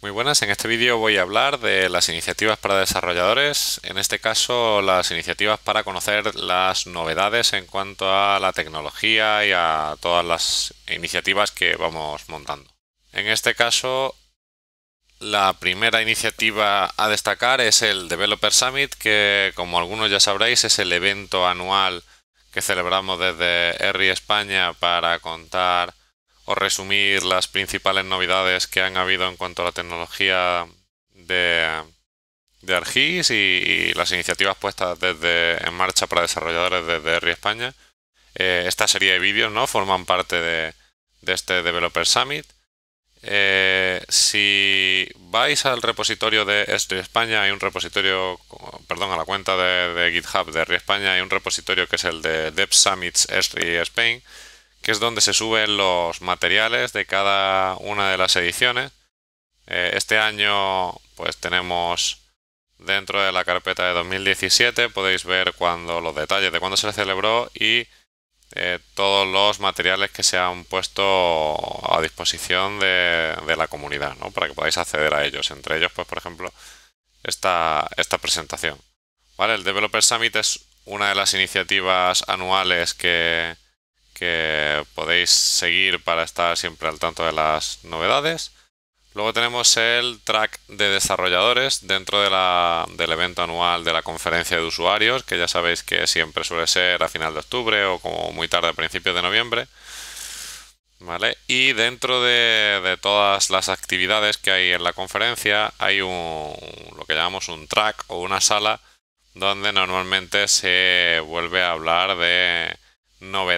Muy buenas, en este vídeo voy a hablar de las iniciativas para desarrolladores, en este caso las iniciativas para conocer las novedades en cuanto a la tecnología y a todas las iniciativas que vamos montando. En este caso, la primera iniciativa a destacar es el Developer Summit, que como algunos ya sabréis es el evento anual que celebramos desde RI España para contar o resumir las principales novedades que han habido en cuanto a la tecnología de, de Argis y, las iniciativas puestas desde en marcha para desarrolladores desde RI España. Eh, esta serie de vídeos ¿no? forman parte de, este Developer Summit. Eh, si vais al repositorio de Esri España, hay un repositorio, perdón, a la cuenta de, GitHub de Esri España, hay un repositorio que es el de Dev Summits Spain, que es donde se suben los materiales de cada una de las ediciones. Eh, este año pues tenemos dentro de la carpeta de 2017, podéis ver cuando, los detalles de cuándo se celebró y eh, todos los materiales que se han puesto a disposición de, de la comunidad, ¿no? para que podáis acceder a ellos. Entre ellos, pues por ejemplo, esta, esta presentación. ¿Vale? El Developer Summit es una de las iniciativas anuales que, que podéis seguir para estar siempre al tanto de las novedades. Luego tenemos el track de desarrolladores dentro del evento anual de la conferencia de usuarios, que ya sabéis que siempre suele ser a final de octubre o como muy tarde a principios de noviembre. ¿Vale? Y dentro de, de, todas las actividades que hay en la conferencia hay un, lo que llamamos un track o una sala donde normalmente se vuelve a hablar de novedades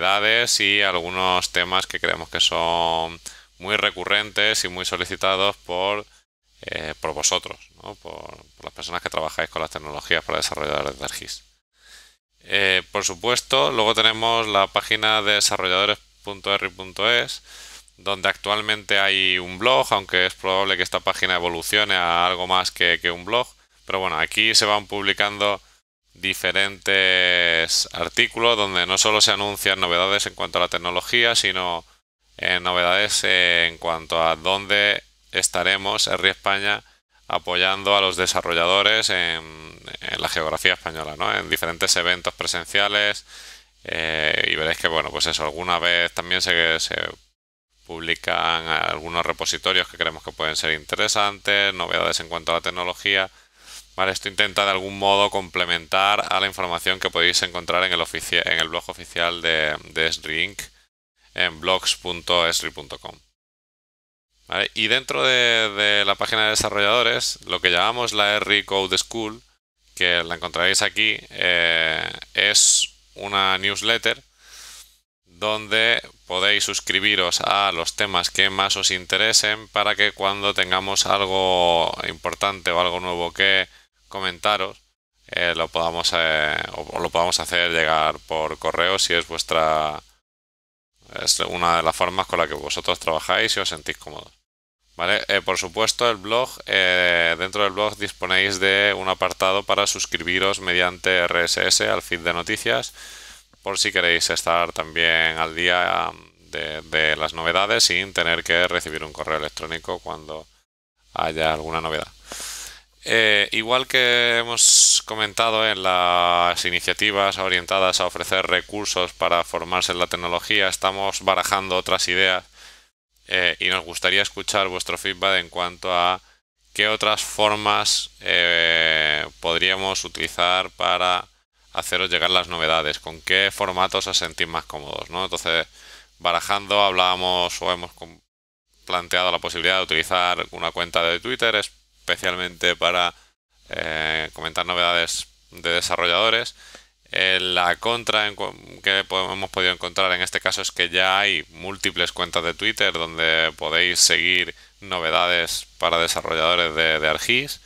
y algunos temas que creemos que son muy recurrentes y muy solicitados por, eh, vosotros, por, las personas que trabajáis con las tecnologías para desarrollar de eh, por supuesto, luego tenemos la página de desarrolladores.r.es, donde actualmente hay un blog, aunque es probable que esta página evolucione a algo más que un blog. Pero bueno, aquí se van publicando diferentes artículos donde no solo se anuncian novedades en cuanto a la tecnología, sino eh, novedades eh, en cuanto a dónde estaremos en España apoyando a los desarrolladores en, la geografía española, ¿no? en diferentes eventos presenciales. Eh, y veréis que, bueno, pues eso, alguna vez también se, se publican algunos repositorios que creemos que pueden ser interesantes, novedades en cuanto a la tecnología esto intenta de algún modo complementar a la información que podéis encontrar en el, blog oficial de, de Inc. en blogs.esri.com. Y dentro de, la página de desarrolladores, lo que llamamos la Esri Code School, que la encontraréis aquí, eh, es una newsletter donde podéis suscribiros a los temas que más os interesen para que cuando tengamos algo importante o algo nuevo que comentaros, eh, lo podamos eh, lo podamos hacer llegar por correo si es vuestra es una de las formas con la que vosotros trabajáis y os sentís cómodos. ¿Vale? Eh, por supuesto, el blog, dentro del blog disponéis de un apartado para suscribiros mediante RSS al feed de noticias, por si queréis estar también al día mm, de las novedades sin tener que recibir un correo electrónico cuando haya alguna novedad. Eh, igual que hemos comentado en las iniciativas orientadas a ofrecer recursos para formarse en la tecnología, estamos barajando otras ideas eh, y nos gustaría escuchar vuestro feedback en cuanto a qué otras formas eh, podríamos utilizar para haceros llegar las novedades, con qué formatos os sentís más cómodos. ¿no? Entonces, barajando, hablábamos o hemos planteado la posibilidad de utilizar una cuenta de Twitter, especialmente para eh, comentar novedades de desarrolladores. Eh, la contra que hemos podido encontrar en este caso es que ya hay múltiples cuentas de Twitter donde podéis seguir novedades para desarrolladores de, Argis.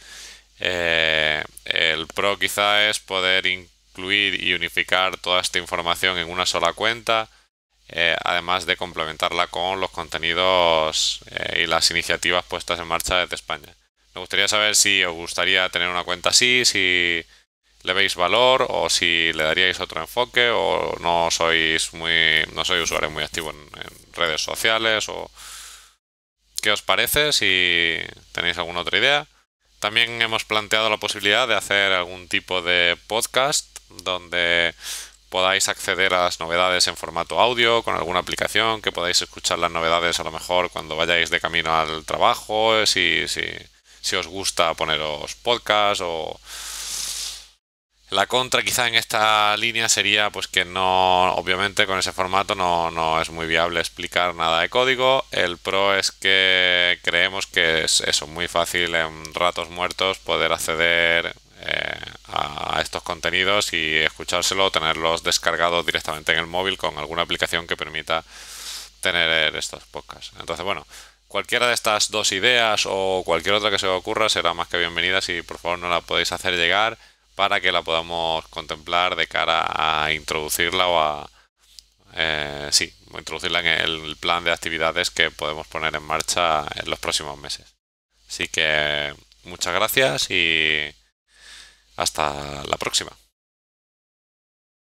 Eh, el pro quizá es poder incluir y unificar toda esta información en una sola cuenta, además de complementarla con los contenidos y las iniciativas puestas en marcha desde España. Me gustaría saber si os gustaría tener una cuenta así, si le veis valor o si le daríais otro enfoque o no sois muy no soy usuario muy activo en, redes sociales o qué os parece si tenéis alguna otra idea. También hemos planteado la posibilidad de hacer algún tipo de podcast donde podáis acceder a las novedades en formato audio con alguna aplicación, que podáis escuchar las novedades a lo mejor cuando vayáis de camino al trabajo, si, si si os gusta poneros podcast o... La contra quizá en esta línea sería pues que no, obviamente con ese formato no, no es muy viable explicar nada de código. El pro es que creemos que es eso, muy fácil en ratos muertos poder acceder eh, a estos contenidos y escuchárselo o tenerlos descargados directamente en el móvil con alguna aplicación que permita tener estos podcasts. Entonces, bueno, cualquiera de estas dos ideas o cualquier otra que se os ocurra será más que bienvenida si por favor no la podéis hacer llegar para que la podamos contemplar de cara a introducirla o a eh, sí, introducirla en el plan de actividades que podemos poner en marcha en los próximos meses. Así que muchas gracias y hasta la próxima.